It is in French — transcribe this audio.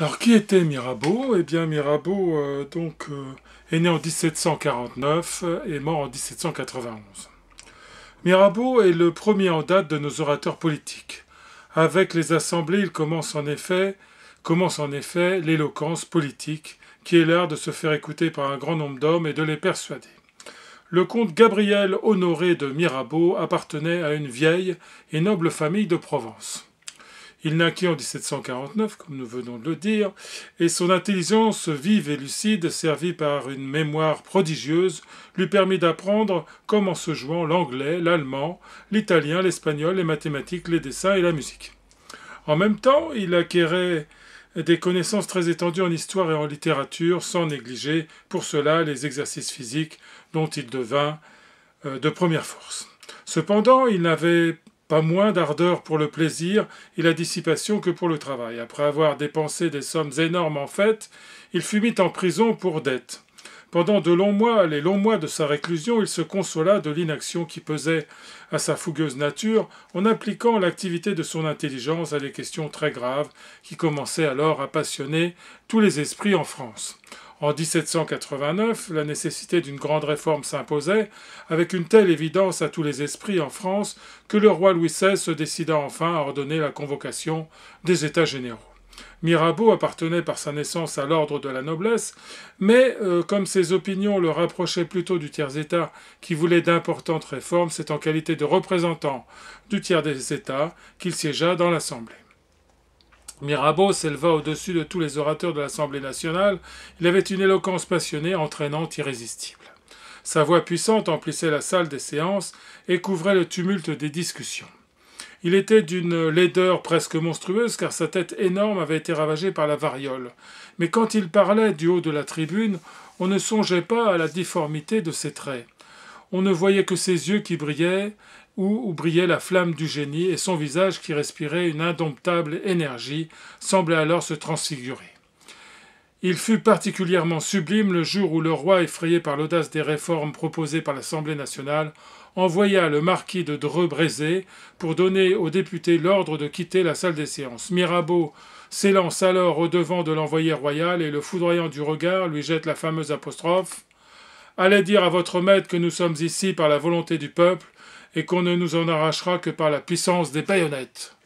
Alors qui était Mirabeau Eh bien Mirabeau euh, donc, euh, est né en 1749 euh, et mort en 1791. Mirabeau est le premier en date de nos orateurs politiques. Avec les assemblées, il commence en effet, commence en effet l'éloquence politique, qui est l'art de se faire écouter par un grand nombre d'hommes et de les persuader. Le comte Gabriel Honoré de Mirabeau appartenait à une vieille et noble famille de Provence. Il naquit en 1749, comme nous venons de le dire, et son intelligence vive et lucide, servie par une mémoire prodigieuse, lui permit d'apprendre, comme en se jouant, l'anglais, l'allemand, l'italien, l'espagnol, les mathématiques, les dessins et la musique. En même temps, il acquérait des connaissances très étendues en histoire et en littérature, sans négliger pour cela les exercices physiques dont il devint euh, de première force. Cependant, il n'avait moins d'ardeur pour le plaisir et la dissipation que pour le travail. Après avoir dépensé des sommes énormes en fêtes, il fut mis en prison pour dette. Pendant de longs mois, les longs mois de sa réclusion, il se consola de l'inaction qui pesait à sa fougueuse nature, en appliquant l'activité de son intelligence à des questions très graves qui commençaient alors à passionner tous les esprits en France. En 1789, la nécessité d'une grande réforme s'imposait, avec une telle évidence à tous les esprits en France que le roi Louis XVI se décida enfin à ordonner la convocation des États généraux. Mirabeau appartenait par sa naissance à l'ordre de la noblesse, mais euh, comme ses opinions le rapprochaient plutôt du tiers-État qui voulait d'importantes réformes, c'est en qualité de représentant du tiers des États qu'il siégea dans l'Assemblée. Mirabeau s'éleva au-dessus de tous les orateurs de l'Assemblée nationale. Il avait une éloquence passionnée, entraînante, irrésistible. Sa voix puissante emplissait la salle des séances et couvrait le tumulte des discussions. Il était d'une laideur presque monstrueuse car sa tête énorme avait été ravagée par la variole. Mais quand il parlait du haut de la tribune, on ne songeait pas à la difformité de ses traits. On ne voyait que ses yeux qui brillaient où, brillait la flamme du génie, et son visage, qui respirait une indomptable énergie, semblait alors se transfigurer. Il fut particulièrement sublime le jour où le roi, effrayé par l'audace des réformes proposées par l'Assemblée nationale, envoya le marquis de Dreux-Brézé pour donner aux députés l'ordre de quitter la salle des séances. Mirabeau s'élance alors au devant de l'envoyé royal et le foudroyant du regard lui jette la fameuse apostrophe Allez dire à votre maître que nous sommes ici par la volonté du peuple et qu'on ne nous en arrachera que par la puissance des baïonnettes.